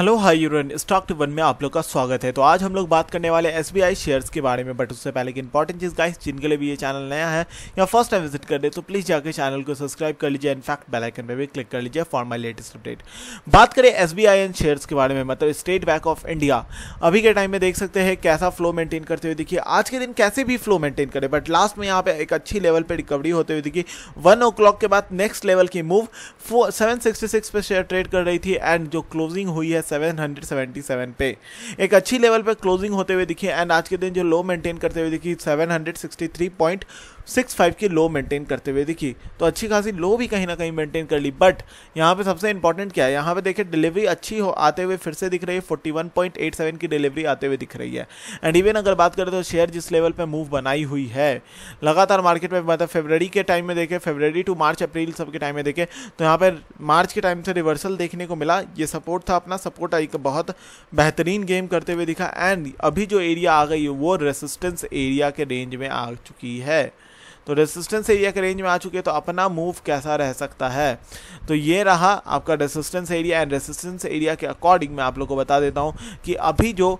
Hello hi यूरन स्टॉक टू वन में आप लोग का स्वागत है तो आज हम लोग बात करने वाले एस बी शेयर्स के बारे में बट उससे पहले एक इंपॉर्टेंट चीज़ गाइस जिनके लिए भी ये चैनल नया है या फर्स्ट टाइम विजिट कर दे तो प्लीज़ जाकर चैनल को सब्सक्राइब कर लीजिए इनफैक्ट बेलाइकन पर भी क्लिक कर लीजिए फॉर माई लेटेस्ट अपडेट बात करें एस एंड शेयर्स के बारे में मतलब स्टेट बैंक ऑफ इंडिया अभी के टाइम में देख सकते हैं कैसा फ्लो मेंटेन करते हुए देखिए आज के दिन कैसे भी फ्लो मेंटेन करें बट लास्ट में यहाँ पे एक अच्छी लेवल पर रिकवरी होते हुए देखिए वन ओ के बाद नेक्स्ट लेवल की मूव फो सेवन पर शेयर ट्रेड कर रही थी एंड जो क्लोजिंग हुई है 777 पे एक अच्छी लेवल पर क्लोजिंग होते हुए दिखी एंड आज के दिन जो लो मेंटेन करते हुए दिखी 763.65 की लो मेंटेन करते हुए दिखी तो अच्छी खासी लो भी कहीं ना कहीं मेंटेन कर ली बट यहाँ पे सबसे इंपॉर्टेंट क्या है यहाँ पे देखिए डिलीवरी अच्छी हो आते हुए फिर से दिख रही है फोर्टी की डिलीवरी आते हुए दिख रही है एंड इवन अगर बात करें तो शेयर जिस लेवल पर मूव बनाई हुई है लगातार मार्केट में मतलब फेबररी के टाइम में देखें फेबररी टू मार्च अप्रैल सबके टाइम में देखें तो यहाँ पर मार्च के टाइम से रिवर्सल देखने को मिला ये सपोर्ट था अपना सपोर्ट का बहुत बेहतरीन गेम करते हुए दिखा एंड अभी जो एरिया आ गई है वो रेसिस्टेंस एरिया के रेंज में आ चुकी है तो रेसिस्टेंस एरिया के रेंज में आ चुके हैं तो अपना मूव कैसा रह सकता है तो ये रहा आपका resistance area and resistance area के अकॉर्डिंग मैं आप लोग को बता देता हूँ कि अभी जो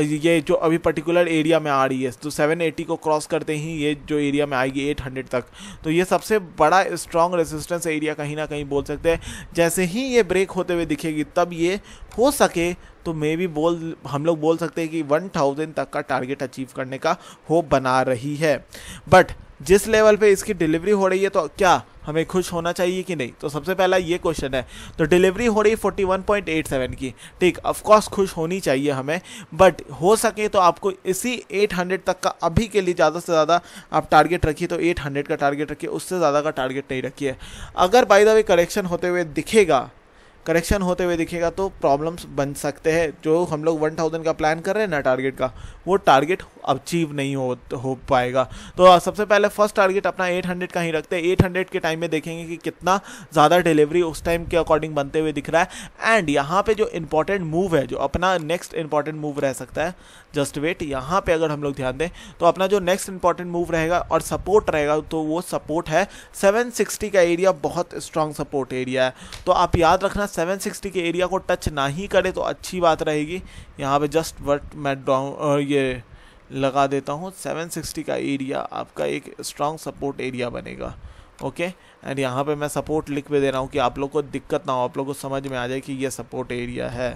ये जो अभी पर्टिकुलर एरिया में आ रही है तो सेवन को क्रॉस करते ही ये जो एरिया में आएगी एट तक तो ये सबसे बड़ा स्ट्रॉन्ग रेसिस्टेंस एरिया कहीं ना कहीं बोल सकते हैं जैसे ही ये ब्रेक होते हुए दिखेगी तब ये हो सके तो मे भी बोल हम लोग बोल सकते हैं कि 1000 तक का टारगेट अचीव करने का होप बना रही है बट जिस लेवल पे इसकी डिलीवरी हो रही है तो क्या हमें खुश होना चाहिए कि नहीं तो सबसे पहला ये क्वेश्चन है तो डिलीवरी हो रही है 41.87 की ठीक ऑफकोर्स खुश होनी चाहिए हमें बट हो सके तो आपको इसी 800 तक का अभी के लिए ज़्यादा से ज़्यादा आप टारगेट रखिए तो 800 का टारगेट रखिए उससे ज़्यादा का टारगेट नहीं रखिए अगर बाई द वे करेक्शन होते हुए दिखेगा करेक्शन होते हुए दिखेगा तो प्रॉब्लम्स बन सकते हैं जो हम लोग थाउजेंड का प्लान कर रहे हैं ना टारगेट का वो टारगेट अचीव नहीं हो हो पाएगा तो सबसे पहले फर्स्ट टारगेट अपना 800 का ही रखते हैं 800 के टाइम में देखेंगे कि कितना ज़्यादा डिलीवरी उस टाइम के अकॉर्डिंग बनते हुए दिख रहा है एंड यहाँ पे जो इंपॉर्टेंट मूव है जो अपना नेक्स्ट इंपॉर्टेंट मूव रह सकता है जस्ट वेट यहाँ पे अगर हम लोग ध्यान दें तो अपना जो नेक्स्ट इंपॉर्टेंट मूव रहेगा और सपोर्ट रहेगा तो वो सपोर्ट है 760 का एरिया बहुत स्ट्रांग सपोर्ट एरिया है तो आप याद रखना 760 के एरिया को टच ना ही करें तो अच्छी बात रहेगी यहाँ पे जस्ट वट मैट ये लगा देता हूँ 760 का एरिया आपका एक स्ट्रांग सपोर्ट एरिया बनेगा ओके एंड यहाँ पे मैं सपोर्ट लिख भी दे रहा हूँ कि आप लोग को दिक्कत ना हो आप लोग को समझ में आ जाए कि ये सपोर्ट एरिया है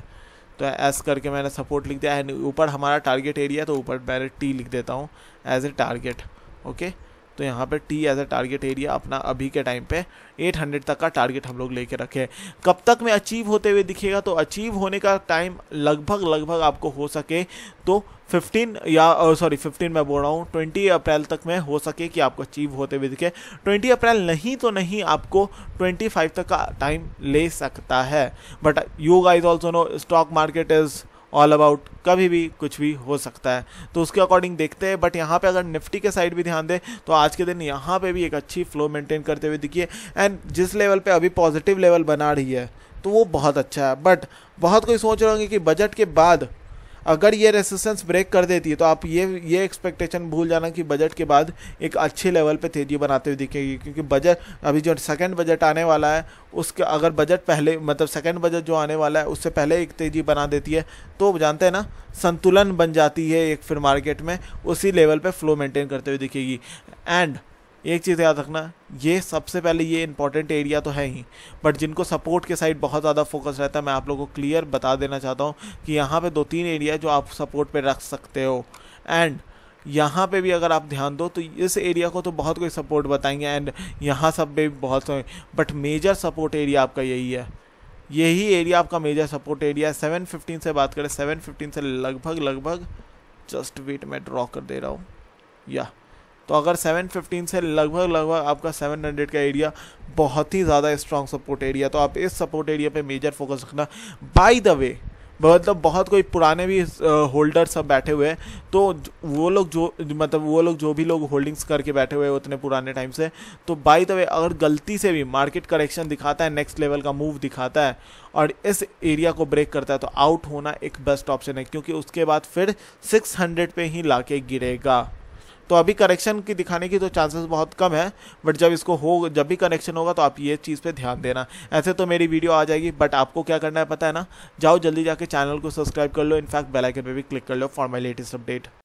तो एस करके मैंने सपोर्ट लिख दिया एंड ऊपर हमारा टारगेट एरिया तो ऊपर मैंने टी लिख देता हूँ एज ए टारगेट ओके तो यहाँ पर टी एज ए टारगेट एरिया अपना अभी के टाइम पे 800 तक का टारगेट हम लोग लेके रखे कब तक में अचीव होते हुए दिखेगा तो अचीव होने का टाइम लगभग लगभग आपको हो सके तो 15 या सॉरी 15 मैं बोल रहा हूँ 20 अप्रैल तक में हो सके कि आपको अचीव होते हुए दिखे 20 अप्रैल नहीं तो नहीं आपको 25 तक का टाइम ले सकता है but you guys also know stock market is all about कभी भी कुछ भी हो सकता है तो उसके अकॉर्डिंग देखते हैं बट यहाँ पे अगर निफ्टी के साइड भी ध्यान दें तो आज के दिन यहाँ पे भी एक अच्छी फ्लो मेंटेन करते हुए दिखिए एंड जिस लेवल पे अभी पॉजिटिव लेवल बना रही है तो वो बहुत अच्छा है बट बहुत कोई सोच रहे होंगे कि बजट के बाद अगर ये रेसिस्टेंस ब्रेक कर देती है तो आप ये ये एक्सपेक्टेशन भूल जाना कि बजट के बाद एक अच्छे लेवल पे तेज़ी बनाते हुए दिखेगी क्योंकि बजट अभी जो सेकंड बजट आने वाला है उसके अगर बजट पहले मतलब सेकंड बजट जो आने वाला है उससे पहले एक तेज़ी बना देती है तो जानते हैं ना संतुलन बन जाती है एक फिर मार्केट में उसी लेवल पर फ्लो मेंटेन करते हुए दिखेगी एंड एक चीज़ याद रखना ये सबसे पहले ये इंपॉर्टेंट एरिया तो है ही बट जिनको सपोर्ट के साइड बहुत ज़्यादा फोकस रहता है मैं आप लोगों को क्लियर बता देना चाहता हूँ कि यहाँ पे दो तीन एरिया जो आप सपोर्ट पे रख सकते हो एंड यहाँ पे भी अगर आप ध्यान दो तो इस एरिया को तो बहुत कोई सपोर्ट बताएंगे एंड यहाँ सब पे बहुत सारे बट मेजर सपोर्ट एरिया आपका यही है यही एरिया आपका मेजर सपोर्ट एरिया है सेवन फिफ्टीन से बात करें सेवन फिफ्टीन से लगभग लगभग जस्ट वेट मैं ड्रॉ कर दे रहा हूँ या yeah. तो अगर 715 से लगभग लगभग आपका 700 का एरिया बहुत ही ज़्यादा स्ट्रॉन्ग सपोर्ट एरिया तो आप इस सपोर्ट एरिया पे मेजर फोकस रखना बाय द वे मतलब बहुत कोई पुराने भी होल्डर सब बैठे हुए हैं तो वो लोग जो मतलब वो लोग जो भी लोग होल्डिंग्स करके बैठे हुए हैं उतने पुराने टाइम से तो बाई द वे अगर गलती से भी मार्केट करेक्शन दिखाता है नेक्स्ट लेवल का मूव दिखाता है और इस एरिया को ब्रेक करता है तो आउट होना एक बेस्ट ऑप्शन है क्योंकि उसके बाद फिर सिक्स हंड्रेड ही लाके गिरेगा तो अभी करेक्शन की दिखाने की तो चांसेस बहुत कम है बट जब इसको हो जब भी कनेक्शन होगा तो आप ये चीज़ पर ध्यान देना ऐसे तो मेरी वीडियो आ जाएगी बट आपको क्या करना है पता है ना जाओ जल्दी जाके चैनल को सब्सक्राइब कर लो इनफैक्ट बेलाइकन पर भी क्लिक कर लो फॉर माई लेटेस्ट अपडेट